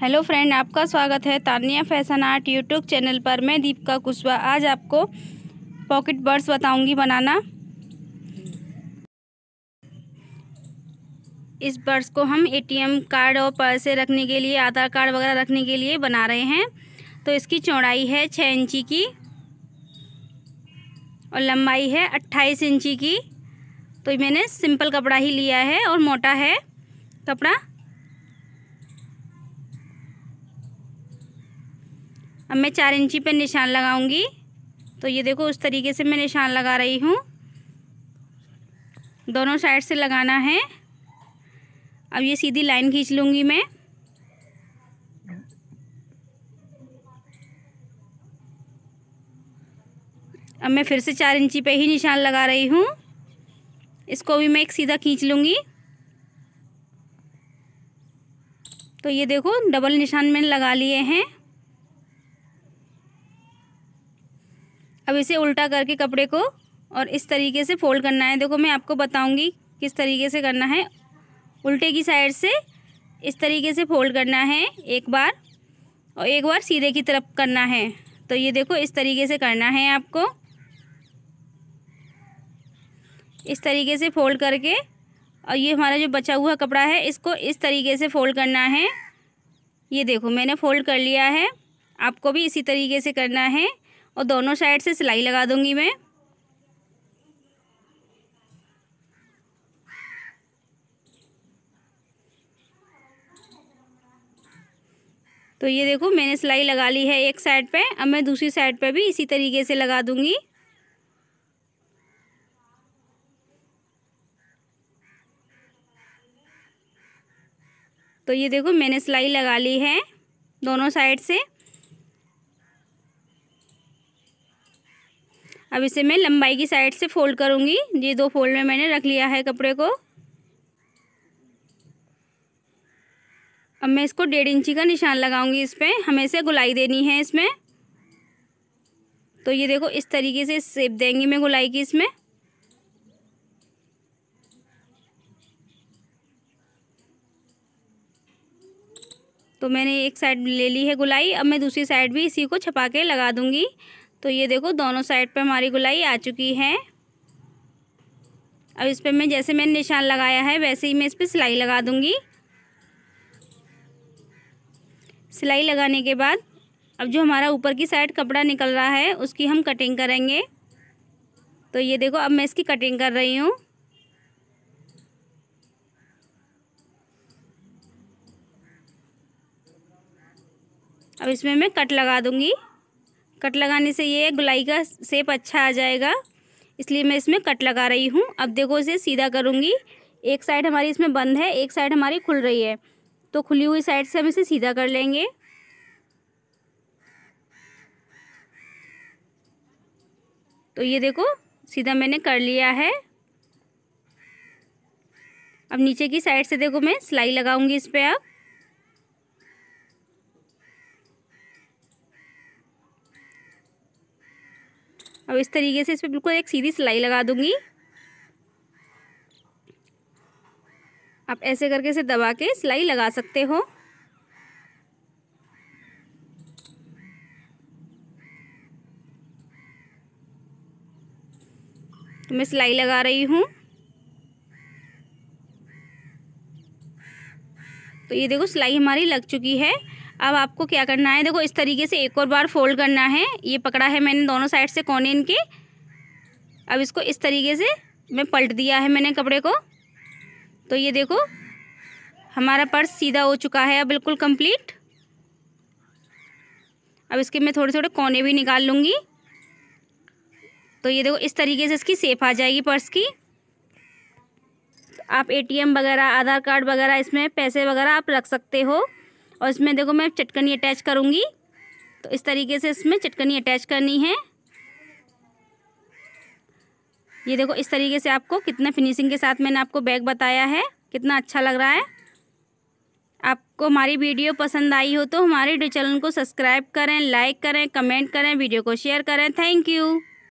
hello friend आपका स्वागत है Tania fashion art YouTube channel पर मैं दीपिका कुशवा आज आपको पॉकेट बर्ड्स बताऊंगी बनाना इस बर्ड्स को हम एटीएम कार्ड और पैसे रखने के लिए आधार कार्ड वगैरह रखने के लिए बना रहे हैं तो इसकी चौड़ाई है छः इंची की और लंबाई है अट्ठाईस इंची की तो मैंने सिंपल कपड़ा ही लिया है और मोटा है कपड़ा अब मैं चार इंची पे निशान लगाऊंगी तो ये देखो उस तरीके से मैं निशान लगा रही हूँ दोनों साइड से लगाना है अब ये सीधी लाइन खींच लूँगी मैं अब मैं फिर से चार इंची पे ही निशान लगा रही हूँ इसको भी मैं एक सीधा खींच लूँगी तो ये देखो डबल निशान मैंने लगा लिए हैं अब इसे उल्टा करके कपड़े को और इस तरीके से फोल्ड करना है देखो मैं आपको बताऊंगी किस तरीके से करना है उल्टे की साइड से इस तरीके से फोल्ड करना है एक बार और एक बार सीधे की तरफ करना है तो ये देखो इस तरीके से करना है आपको इस तरीके से फोल्ड करके और ये हमारा जो बचा हुआ कपड़ा है इसको इस तरीके से फोल्ड करना है ये देखो मैंने फोल्ड कर लिया है आपको भी इसी तरीके से करना है और दोनों साइड से सिलाई लगा दूंगी मैं तो ये देखो मैंने सिलाई लगा ली है एक साइड पे अब मैं दूसरी साइड पे भी इसी तरीके से लगा दूंगी तो ये देखो मैंने सिलाई लगा ली है दोनों साइड से अब इसे मैं लंबाई की साइड से फोल्ड करूँगी ये दो फोल्ड में मैंने रख लिया है कपड़े को अब मैं इसको डेढ़ इंची का निशान लगाऊंगी इस पर हमें इसे गुलाई देनी है इसमें तो ये देखो इस तरीके से सेप देंगी मैं गुलाई की इसमें तो मैंने एक साइड ले ली है गुलाई अब मैं दूसरी साइड भी इसी को छपा के लगा दूंगी तो ये देखो दोनों साइड पे हमारी गुलाई आ चुकी है अब इस पर मैं जैसे मैंने निशान लगाया है वैसे ही मैं इस पर सिलाई लगा दूँगी सिलाई लगाने के बाद अब जो हमारा ऊपर की साइड कपड़ा निकल रहा है उसकी हम कटिंग करेंगे तो ये देखो अब मैं इसकी कटिंग कर रही हूँ अब इसमें मैं कट लगा दूँगी कट लगाने से ये गुलाई का सेप अच्छा आ जाएगा इसलिए मैं इसमें कट लगा रही हूँ अब देखो इसे सीधा करूँगी एक साइड हमारी इसमें बंद है एक साइड हमारी खुल रही है तो खुली हुई साइड से हम इसे सीधा कर लेंगे तो ये देखो सीधा मैंने कर लिया है अब नीचे की साइड से देखो मैं सिलाई लगाऊंगी इस पर अब अब इस तरीके से इस पर बिल्कुल एक सीधी सिलाई लगा दूंगी आप ऐसे करके इसे दबा के सिलाई लगा सकते हो तो मैं सिलाई लगा रही हूँ तो ये देखो सिलाई हमारी लग चुकी है अब आपको क्या करना है देखो इस तरीके से एक और बार फोल्ड करना है ये पकड़ा है मैंने दोनों साइड से कोने इनके अब इसको इस तरीके से मैं पलट दिया है मैंने कपड़े को तो ये देखो हमारा पर्स सीधा हो चुका है अब बिल्कुल कंप्लीट अब इसके मैं थोड़े थोड़े कोने भी निकाल लूँगी तो ये देखो इस तरीके से इसकी सेफ आ जाएगी पर्स की आप एटीएम वगैरह आधार कार्ड वगैरह इसमें पैसे वगैरह आप रख सकते हो और इसमें देखो मैं चटकनी अटैच करूँगी तो इस तरीके से इसमें चटकनी अटैच करनी है ये देखो इस तरीके से आपको कितना फिनिशिंग के साथ मैंने आपको बैग बताया है कितना अच्छा लग रहा है आपको हमारी वीडियो पसंद आई हो तो हमारे चैनल को सब्सक्राइब करें लाइक करें कमेंट करें वीडियो को शेयर करें थैंक यू